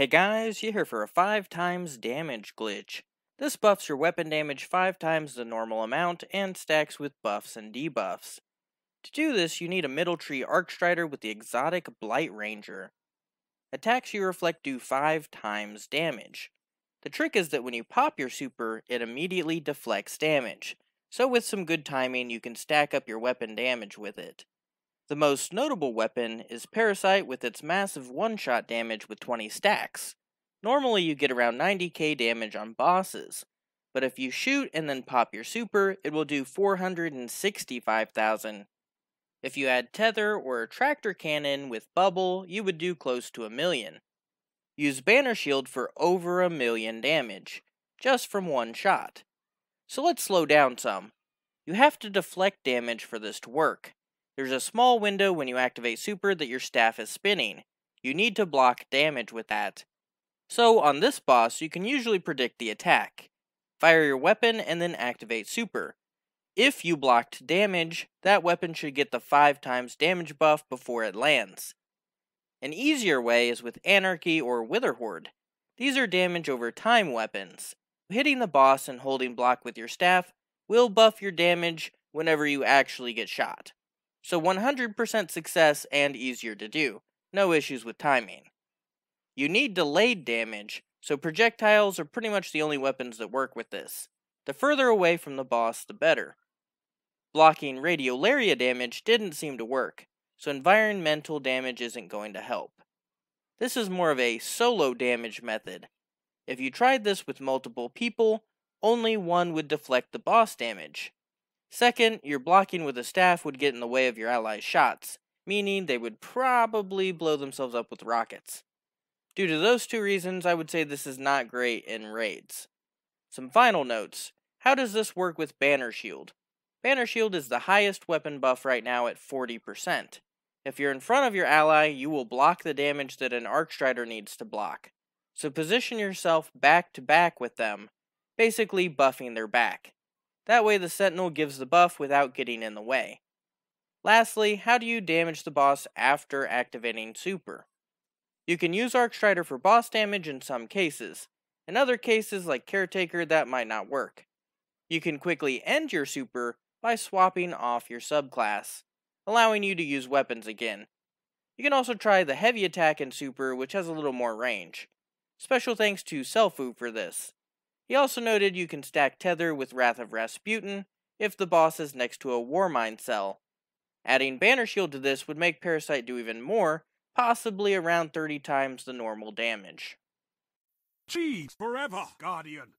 Hey guys, you here for a 5 times damage glitch. This buffs your weapon damage 5 times the normal amount and stacks with buffs and debuffs. To do this, you need a middle tree Arcstrider with the exotic Blight Ranger. Attacks you reflect do 5 times damage. The trick is that when you pop your super, it immediately deflects damage, so with some good timing you can stack up your weapon damage with it. The most notable weapon is Parasite with its massive one-shot damage with 20 stacks. Normally you get around 90k damage on bosses, but if you shoot and then pop your super, it will do 465,000. If you add tether or a tractor cannon with bubble, you would do close to a million. Use banner shield for over a million damage, just from one shot. So let's slow down some. You have to deflect damage for this to work. There's a small window when you activate super that your staff is spinning. You need to block damage with that. So on this boss, you can usually predict the attack. Fire your weapon and then activate super. If you blocked damage, that weapon should get the 5 times damage buff before it lands. An easier way is with Anarchy or Wither Horde. These are damage over time weapons. Hitting the boss and holding block with your staff will buff your damage whenever you actually get shot so 100% success and easier to do, no issues with timing. You need delayed damage, so projectiles are pretty much the only weapons that work with this. The further away from the boss, the better. Blocking radiolaria damage didn't seem to work, so environmental damage isn't going to help. This is more of a solo damage method. If you tried this with multiple people, only one would deflect the boss damage. Second, your blocking with a staff would get in the way of your allies' shots, meaning they would probably blow themselves up with rockets. Due to those two reasons, I would say this is not great in raids. Some final notes. How does this work with Banner Shield? Banner Shield is the highest weapon buff right now at 40%. If you're in front of your ally, you will block the damage that an Arcstrider needs to block. So position yourself back to back with them, basically buffing their back. That way the sentinel gives the buff without getting in the way. Lastly, how do you damage the boss after activating super? You can use Arcstrider for boss damage in some cases. In other cases like Caretaker that might not work. You can quickly end your super by swapping off your subclass, allowing you to use weapons again. You can also try the heavy attack in super which has a little more range. Special thanks to Selfu for this. He also noted you can stack Tether with Wrath of Rasputin if the boss is next to a Warmind cell. Adding Banner Shield to this would make Parasite do even more, possibly around 30 times the normal damage. Cheese forever, Guardian!